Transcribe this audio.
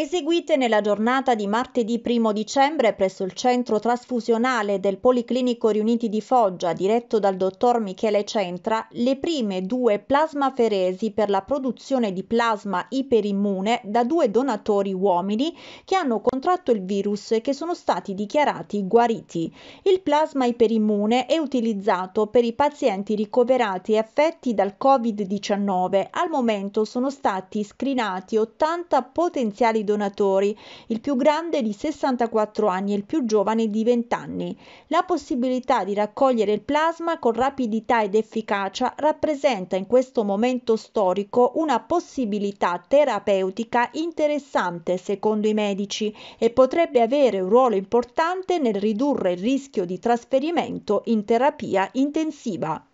eseguite nella giornata di martedì 1 dicembre presso il centro trasfusionale del Policlinico Riuniti di Foggia, diretto dal dottor Michele Centra, le prime due plasmaferesi per la produzione di plasma iperimmune da due donatori uomini che hanno contratto il virus e che sono stati dichiarati guariti. Il plasma iperimmune è utilizzato per i pazienti ricoverati e affetti dal Covid-19. Al momento sono stati screenati 80 potenziali donatori, il più grande di 64 anni e il più giovane di 20 anni. La possibilità di raccogliere il plasma con rapidità ed efficacia rappresenta in questo momento storico una possibilità terapeutica interessante secondo i medici e potrebbe avere un ruolo importante nel ridurre il rischio di trasferimento in terapia intensiva.